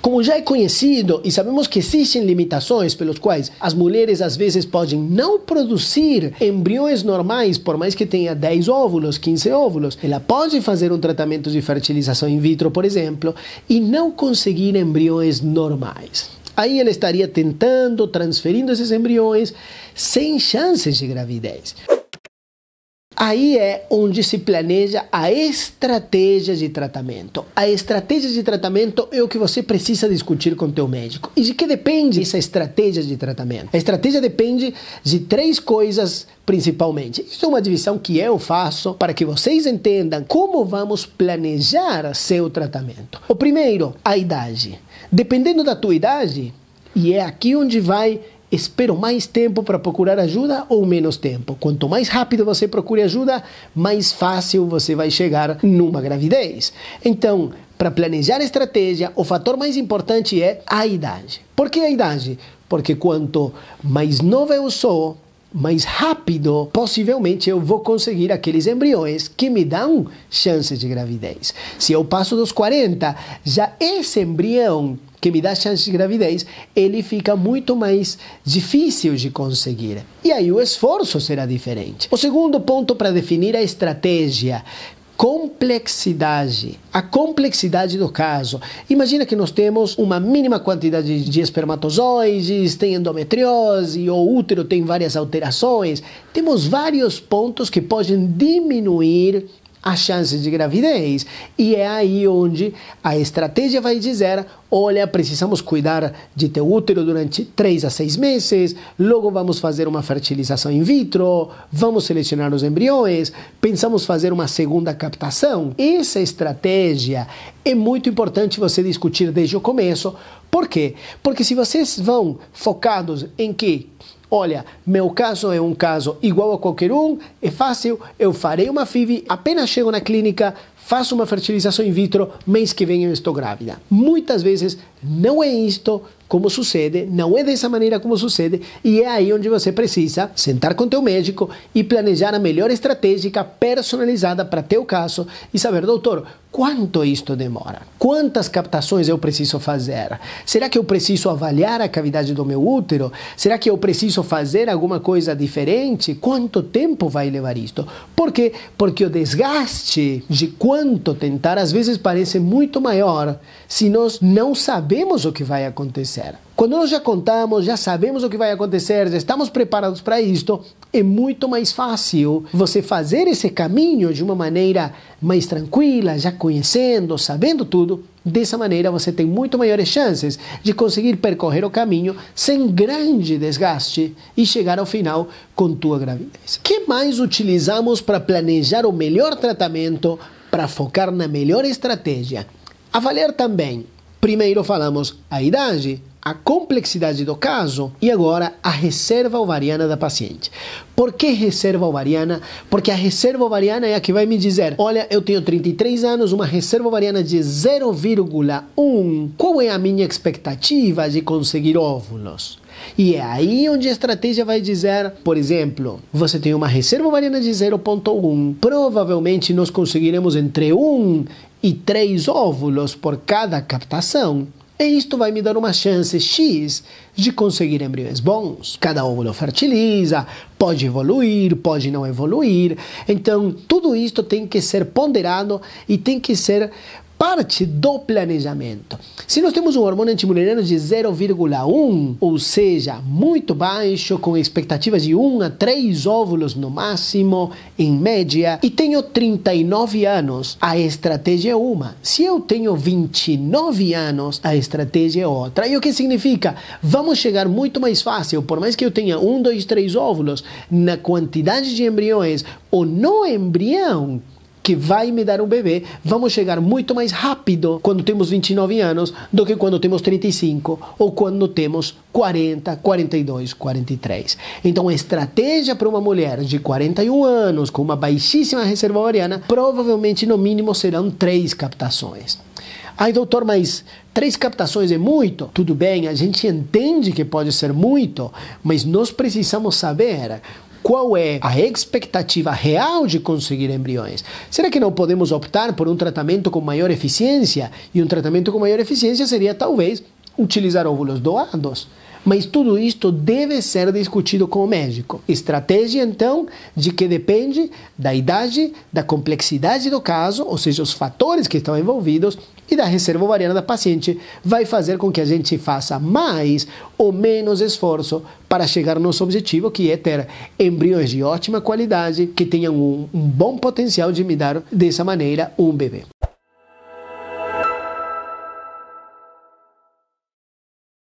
Como já é conhecido e sabemos que existem limitações pelos quais as mulheres às vezes podem não produzir embriões normais, por mais que tenha 10 óvulos, 15 óvulos, ela pode fazer um tratamento de fertilização in vitro, por exemplo, e não conseguir embriões normais. Aí ela estaria tentando, transferindo esses embriões sem chances de gravidez. Aí é onde se planeja a estratégia de tratamento. A estratégia de tratamento é o que você precisa discutir com o teu médico. E de que depende essa estratégia de tratamento? A estratégia depende de três coisas principalmente. Isso é uma divisão que eu faço para que vocês entendam como vamos planejar seu tratamento. O primeiro, a idade. Dependendo da tua idade, e é aqui onde vai espero mais tempo para procurar ajuda ou menos tempo? Quanto mais rápido você procure ajuda, mais fácil você vai chegar numa gravidez. Então, para planejar a estratégia, o fator mais importante é a idade. Por que a idade? Porque quanto mais nova eu sou, mais rápido, possivelmente eu vou conseguir aqueles embriões que me dão chances de gravidez. Se eu passo dos 40, já esse embrião que me dá chance de gravidez, ele fica muito mais difícil de conseguir. E aí o esforço será diferente. O segundo ponto para definir a estratégia complexidade, a complexidade do caso. Imagina que nós temos uma mínima quantidade de espermatozoides, tem endometriose, o útero tem várias alterações. Temos vários pontos que podem diminuir as chances de gravidez. E é aí onde a estratégia vai dizer: olha, precisamos cuidar de teu útero durante 3 a 6 meses, logo vamos fazer uma fertilização in vitro, vamos selecionar os embriões, pensamos fazer uma segunda captação. Essa estratégia é muito importante você discutir desde o começo. Por quê? Porque se vocês vão focados em que Olha, meu caso é um caso igual a qualquer um, é fácil, eu farei uma FIV, apenas chego na clínica, faço uma fertilização in vitro, mês que vem eu estou grávida. Muitas vezes não é isto como sucede, não é dessa maneira como sucede, e é aí onde você precisa sentar com teu médico e planejar a melhor estratégia personalizada para teu caso e saber, doutor, Quanto isto demora? Quantas captações eu preciso fazer? Será que eu preciso avaliar a cavidade do meu útero? Será que eu preciso fazer alguma coisa diferente? Quanto tempo vai levar isto? Por quê? Porque o desgaste de quanto tentar às vezes parece muito maior se nós não sabemos o que vai acontecer. Quando nós já contamos, já sabemos o que vai acontecer, já estamos preparados para isto, é muito mais fácil você fazer esse caminho de uma maneira mais tranquila, já com conhecendo, sabendo tudo, dessa maneira você tem muito maiores chances de conseguir percorrer o caminho sem grande desgaste e chegar ao final com tua gravidez. Que mais utilizamos para planejar o melhor tratamento, para focar na melhor estratégia? Avaliar também. Primeiro falamos a idade, a complexidade do caso e agora a reserva ovariana da paciente. Por que reserva ovariana? Porque a reserva ovariana é a que vai me dizer: olha, eu tenho 33 anos, uma reserva ovariana de 0,1. Qual é a minha expectativa de conseguir óvulos? E é aí onde a estratégia vai dizer, por exemplo, você tem uma reserva ovariana de 0,1. Provavelmente nós conseguiremos entre 1 e 3 óvulos por cada captação e isto vai me dar uma chance X de conseguir embriões bons. Cada óvulo fertiliza, pode evoluir, pode não evoluir. Então, tudo isto tem que ser ponderado e tem que ser parte do planejamento. Se nós temos um hormônio antimuleriano de 0,1, ou seja, muito baixo, com expectativas de 1 a 3 óvulos no máximo, em média, e tenho 39 anos, a estratégia é uma. Se eu tenho 29 anos, a estratégia é outra. E o que significa? Vamos chegar muito mais fácil, por mais que eu tenha 1, 2, 3 óvulos, na quantidade de embriões, ou no embrião que vai me dar um bebê, vamos chegar muito mais rápido quando temos 29 anos do que quando temos 35 ou quando temos 40, 42, 43. Então, a estratégia para uma mulher de 41 anos com uma baixíssima reserva ovariana provavelmente no mínimo serão três captações. Ai, doutor, mas três captações é muito? Tudo bem, a gente entende que pode ser muito, mas nós precisamos saber qual é a expectativa real de conseguir embriões? Será que não podemos optar por um tratamento com maior eficiência? E um tratamento com maior eficiência seria talvez utilizar óvulos doados. Mas tudo isto deve ser discutido com o médico. Estratégia, então, de que depende da idade, da complexidade do caso, ou seja, os fatores que estão envolvidos, e da reserva ovariana da paciente vai fazer com que a gente faça mais ou menos esforço para chegar ao nosso objetivo, que é ter embriões de ótima qualidade que tenham um, um bom potencial de me dar dessa maneira um bebê.